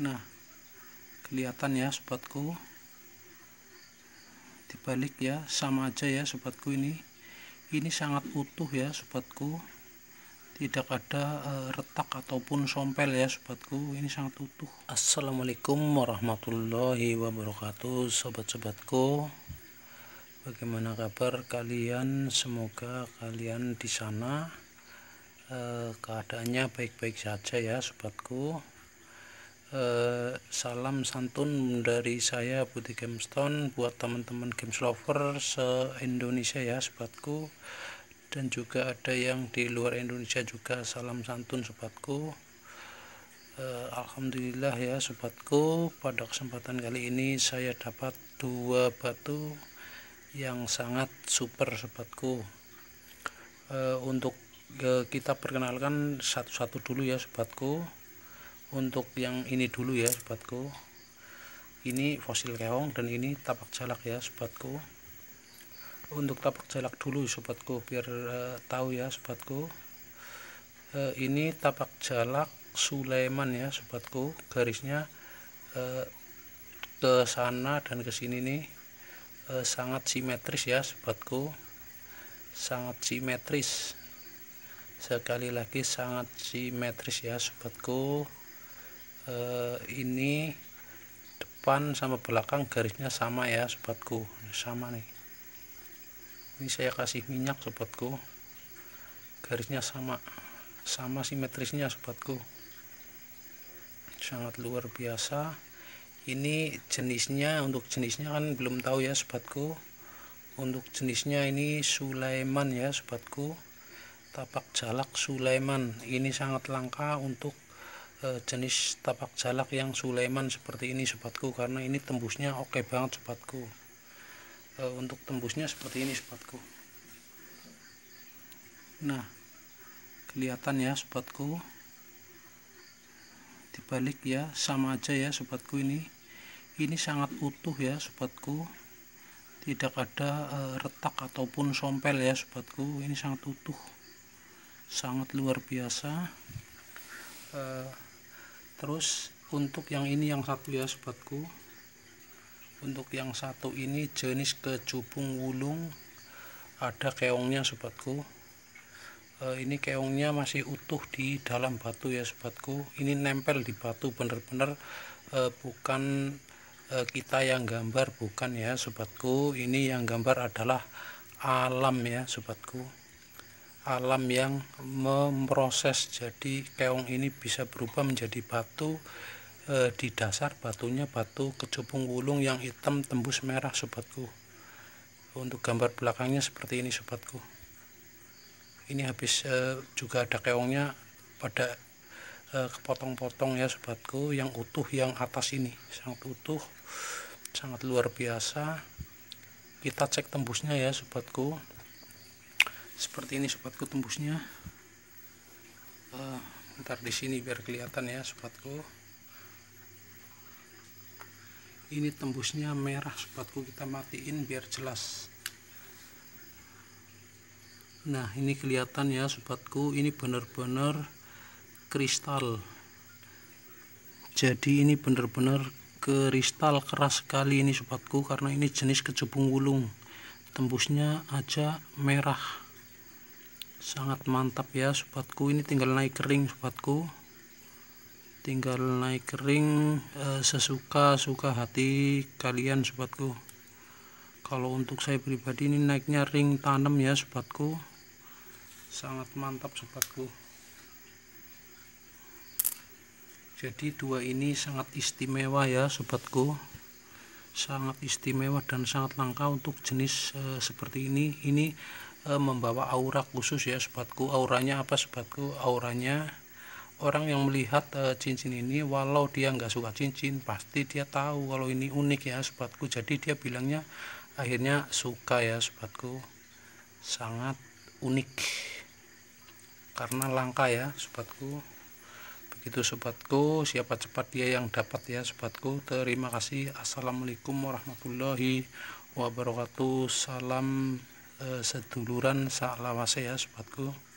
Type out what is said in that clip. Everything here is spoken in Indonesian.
nah kelihatan ya sobatku dibalik ya sama aja ya sobatku ini ini sangat utuh ya sobatku tidak ada e, retak ataupun sompel ya sobatku ini sangat utuh Assalamualaikum warahmatullahi wabarakatuh sobat-sobatku bagaimana kabar kalian semoga kalian di sana e, keadaannya baik-baik saja ya sobatku Eh, salam santun dari saya Budi Gemstone buat teman-teman games lover se-Indonesia ya sobatku dan juga ada yang di luar Indonesia juga salam santun sobatku uh, eh, Alhamdulillah ya sobatku pada kesempatan kali ini saya dapat dua batu yang sangat super sobatku uh, eh, untuk uh, kita perkenalkan satu-satu dulu ya sobatku untuk yang ini dulu ya sobatku ini fosil keong dan ini tapak jalak ya sobatku untuk tapak jalak dulu sobatku biar uh, tahu ya sobatku uh, eh, ini tapak jalak Sulaiman ya sobatku garisnya uh, ke sana dan ke sini nih uh, sangat simetris ya sobatku sangat simetris sekali lagi sangat simetris ya sobatku eh, ini depan sama belakang garisnya sama ya sobatku sama nih ini saya kasih minyak sobatku garisnya sama sama simetrisnya sobatku sangat luar biasa ini jenisnya untuk jenisnya kan belum tahu ya sobatku untuk jenisnya ini Sulaiman ya sobatku tapak jalak Sulaiman ini sangat langka untuk Eh, jenis tapak jalak yang Sulaiman seperti ini sobatku karena ini tembusnya oke okay banget sobatku eh, untuk tembusnya seperti ini sobatku nah kelihatan ya sobatku dibalik ya sama aja ya sobatku ini ini sangat utuh ya sobatku tidak ada eh, retak ataupun sompel ya sobatku ini sangat utuh sangat luar biasa terus untuk yang ini yang satu ya sobatku untuk yang satu ini jenis kecubung wulung ada keongnya sobatku e, ini keongnya masih utuh di dalam batu ya sobatku ini nempel di batu bener-bener e, bukan e, kita yang gambar bukan ya sobatku ini yang gambar adalah alam ya sobatku alam yang memproses jadi keong ini bisa berubah menjadi batu e, di dasar batunya batu kecubung wulung yang hitam tembus merah sobatku untuk gambar belakangnya seperti ini sobatku ini habis e, juga ada keongnya pada e, kepotong-potong ya sobatku yang utuh yang atas ini sangat utuh sangat luar biasa kita cek tembusnya ya sobatku seperti ini sobatku tembusnya uh, ntar di sini biar kelihatan ya sobatku ini tembusnya merah sobatku kita matiin biar jelas nah ini kelihatan ya sobatku ini benar-benar kristal jadi ini benar-benar kristal keras sekali ini sobatku karena ini jenis kecubung wulung tembusnya aja merah sangat mantap ya sobatku ini tinggal naik kering sobatku tinggal naik kering eh, sesuka suka hati kalian sobatku kalau untuk saya pribadi ini naiknya ring tanam ya sobatku sangat mantap sobatku jadi dua ini sangat istimewa ya sobatku sangat istimewa dan sangat langka untuk jenis eh, seperti ini ini e, membawa aura khusus ya sobatku auranya apa sobatku auranya orang yang melihat e, cincin ini walau dia nggak suka cincin pasti dia tahu kalau ini unik ya sobatku jadi dia bilangnya akhirnya suka ya sobatku sangat unik karena langka ya sobatku begitu sobatku siapa cepat dia yang dapat ya sobatku terima kasih assalamualaikum warahmatullahi wabarakatuh salam Eh, seduluran saat lawase ya sobatku